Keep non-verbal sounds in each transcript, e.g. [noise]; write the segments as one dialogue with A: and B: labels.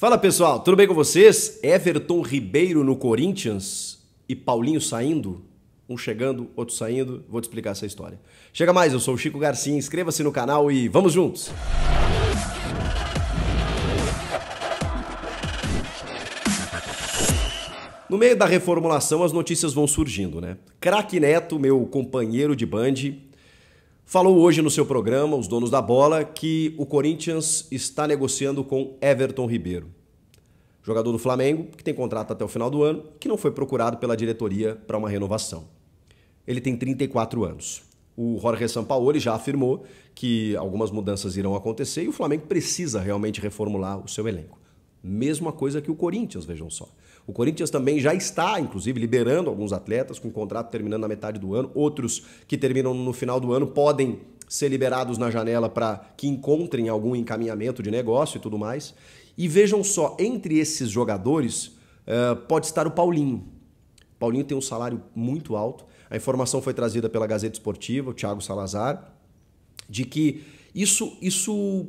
A: Fala pessoal, tudo bem com vocês? Everton Ribeiro no Corinthians e Paulinho saindo? Um chegando, outro saindo. Vou te explicar essa história. Chega mais, eu sou o Chico Garcia. Inscreva-se no canal e vamos juntos! No meio da reformulação, as notícias vão surgindo, né? Crack Neto, meu companheiro de band, Falou hoje no seu programa, os donos da bola, que o Corinthians está negociando com Everton Ribeiro, jogador do Flamengo, que tem contrato até o final do ano, que não foi procurado pela diretoria para uma renovação. Ele tem 34 anos. O Jorge Sampaoli já afirmou que algumas mudanças irão acontecer e o Flamengo precisa realmente reformular o seu elenco. Mesma coisa que o Corinthians, vejam só. O Corinthians também já está, inclusive, liberando alguns atletas com contrato terminando na metade do ano. Outros que terminam no final do ano podem ser liberados na janela para que encontrem algum encaminhamento de negócio e tudo mais. E vejam só, entre esses jogadores eh, pode estar o Paulinho. O Paulinho tem um salário muito alto. A informação foi trazida pela Gazeta Esportiva, o Thiago Salazar, de que isso, isso,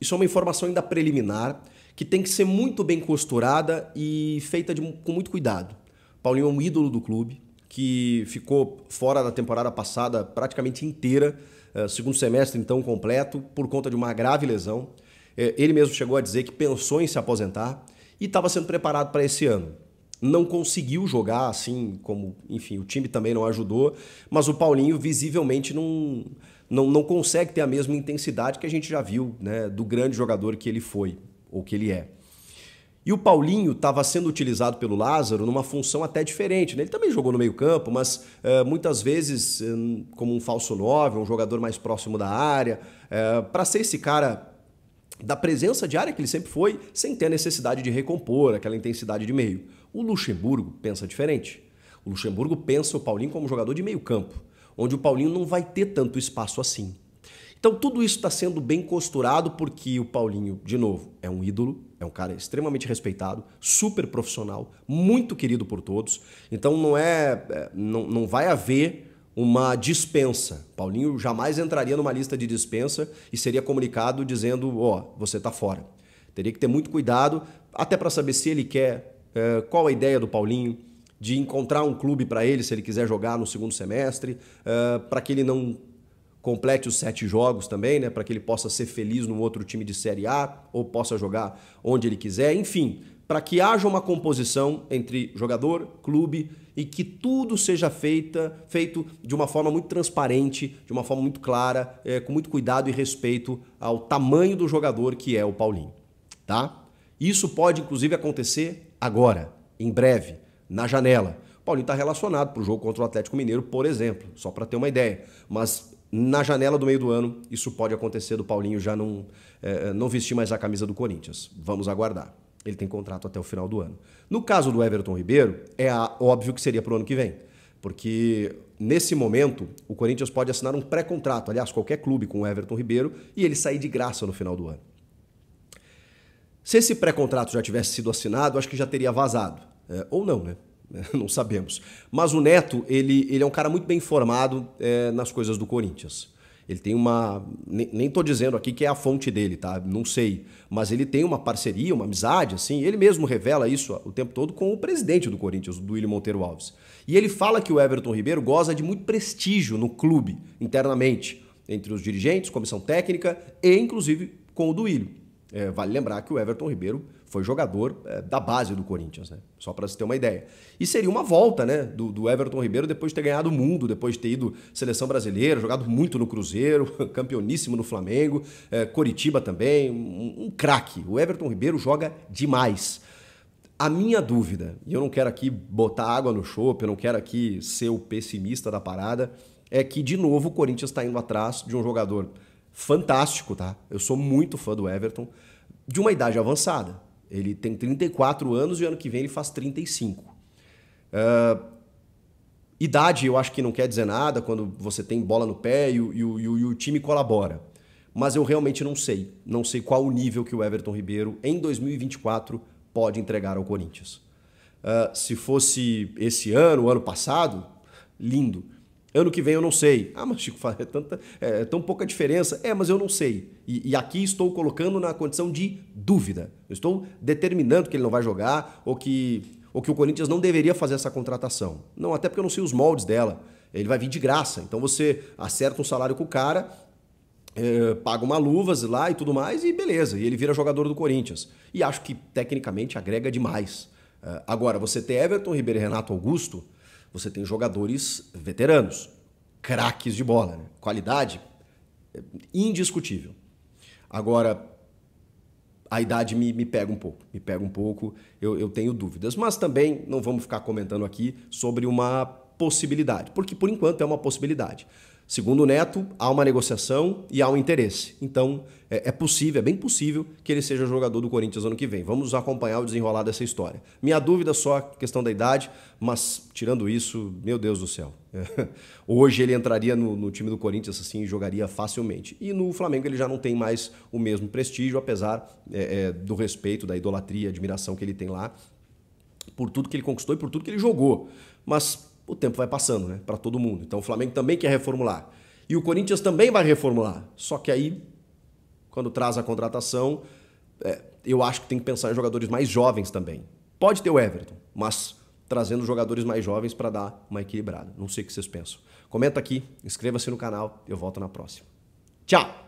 A: isso é uma informação ainda preliminar que tem que ser muito bem costurada e feita de, com muito cuidado. Paulinho é um ídolo do clube, que ficou fora da temporada passada praticamente inteira, eh, segundo semestre então completo, por conta de uma grave lesão. Eh, ele mesmo chegou a dizer que pensou em se aposentar e estava sendo preparado para esse ano. Não conseguiu jogar assim, como, enfim, o time também não ajudou, mas o Paulinho visivelmente não, não, não consegue ter a mesma intensidade que a gente já viu né, do grande jogador que ele foi ou que ele é. E o Paulinho estava sendo utilizado pelo Lázaro numa função até diferente. Né? Ele também jogou no meio-campo, mas é, muitas vezes é, como um falso nove, um jogador mais próximo da área, é, eh, para ser esse cara da presença de área que ele sempre foi, sem ter a necessidade de recompor aquela intensidade de meio. O Luxemburgo pensa diferente. O Luxemburgo pensa o Paulinho como jogador de meio-campo, onde o Paulinho não vai ter tanto espaço assim. Então tudo isso está sendo bem costurado porque o Paulinho, de novo, é um ídolo, é um cara extremamente respeitado, super profissional, muito querido por todos. Então não é, é não, não vai haver uma dispensa. Paulinho jamais entraria numa lista de dispensa e seria comunicado dizendo, ó, oh, você está fora. Teria que ter muito cuidado, até para saber se ele quer, é, qual a ideia do Paulinho, de encontrar um clube para ele, se ele quiser jogar no segundo semestre, é, para que ele não complete os sete jogos também, né? Para que ele possa ser feliz num outro time de Série A ou possa jogar onde ele quiser. Enfim, para que haja uma composição entre jogador, clube e que tudo seja feita, feito de uma forma muito transparente, de uma forma muito clara, é, com muito cuidado e respeito ao tamanho do jogador que é o Paulinho, tá? Isso pode inclusive acontecer agora, em breve, na janela. O Paulinho está relacionado para o jogo contra o Atlético Mineiro, por exemplo, só para ter uma ideia. Mas na janela do meio do ano, isso pode acontecer do Paulinho já não, é, é, não vestir mais a camisa do Corinthians. Vamos aguardar. Ele tem contrato até o final do ano. No caso do Everton Ribeiro, é óbvio que seria para o ano que vem, porque nesse momento o Corinthians pode assinar um pré-contrato, aliás, qualquer clube com o Everton Ribeiro, e ele sair de graça no final do ano. Se esse pré-contrato já tivesse sido assinado, acho que já teria vazado. É, ou não, né? [laughs] não sabemos. Mas o Neto, ele, ele é um cara muito bem formado é, nas coisas do Corinthians. Ele tem uma. Nem estou dizendo aqui que é a fonte dele, tá? Não sei. Mas ele tem uma parceria, uma amizade, assim. Ele mesmo revela isso o tempo todo com o presidente do Corinthians, do William Monteiro Alves. E ele fala que o Everton Ribeiro goza de muito prestígio no clube, internamente, entre os dirigentes, comissão técnica e, inclusive, com o do É, vale lembrar que o Everton Ribeiro foi jogador é, da base do Corinthians, né? Só para você ter uma ideia. E seria uma volta, né? Do, do, Everton Ribeiro depois de ter ganhado o mundo, depois de ter ido seleção brasileira, jogado muito no Cruzeiro, [laughs] campeoníssimo no Flamengo, é, Coritiba também, um, um craque. O Everton Ribeiro joga demais. A minha dúvida, e eu não quero aqui botar água no chope, eu não quero aqui ser o pessimista da parada, é que, de novo, o Corinthians está indo atrás de um jogador fantástico, tá? Eu sou muito fã do Everton, de uma idade avançada. Ele tem 34 anos e ano que vem ele faz 35. Uh, ah, idade, eu acho que não quer dizer nada quando você tem bola no pé e, e, e, e o time colabora. Mas eu realmente não sei. Não sei qual o nível que o Everton Ribeiro, em 2024, pode entregar ao Corinthians. Uh, se fosse esse ano, o ano passado, lindo. Ano que vem eu não sei. Ah, mas Chico, [laughs] é, tanta, é, é tão pouca diferença. É, mas eu não sei. E, e, aqui estou colocando na condição de dúvida. Eu estou determinando que ele não vai jogar ou que, ou que o Corinthians não deveria fazer essa contratação. Não, até porque eu não sei os moldes dela. Ele vai vir de graça. Então você acerta um salário com o cara, é, paga uma luvas lá e tudo mais, e beleza. E ele vira jogador do Corinthians. E acho que tecnicamente agrega demais. É, agora, você ter Everton Ribeiro e Renato Augusto você tem jogadores veteranos, craques de bola, né? qualidade é, indiscutível. Agora, a idade me, me pega um pouco, me pega um pouco, eu, eu tenho dúvidas. Mas também não vamos ficar comentando aqui sobre uma possibilidade, porque por enquanto é uma possibilidade. Segundo o Neto, há uma negociação e há um interesse. Então, é, é, possível, é bem possível que ele seja jogador do Corinthians ano que vem. Vamos acompanhar o desenrolar dessa história. Minha dúvida é só a questão da idade, mas tirando isso, meu Deus do céu. É. [laughs] Hoje ele entraria no, no, time do Corinthians assim e jogaria facilmente. E no Flamengo ele já não tem mais o mesmo prestígio, apesar é, é, do respeito, da idolatria, admiração que ele tem lá, por tudo que ele conquistou e por tudo que ele jogou. Mas o tempo vai passando, né? Para todo mundo. Então o Flamengo também quer reformular. E o Corinthians também vai reformular. Só que aí, quando traz a contratação, é, eu acho que tem que pensar em jogadores mais jovens também. Pode ter o Everton, mas trazendo jogadores mais jovens para dar uma equilibrada. Não sei o que vocês pensam. Comenta aqui, inscreva-se no canal, eu volto na próxima. Tchau!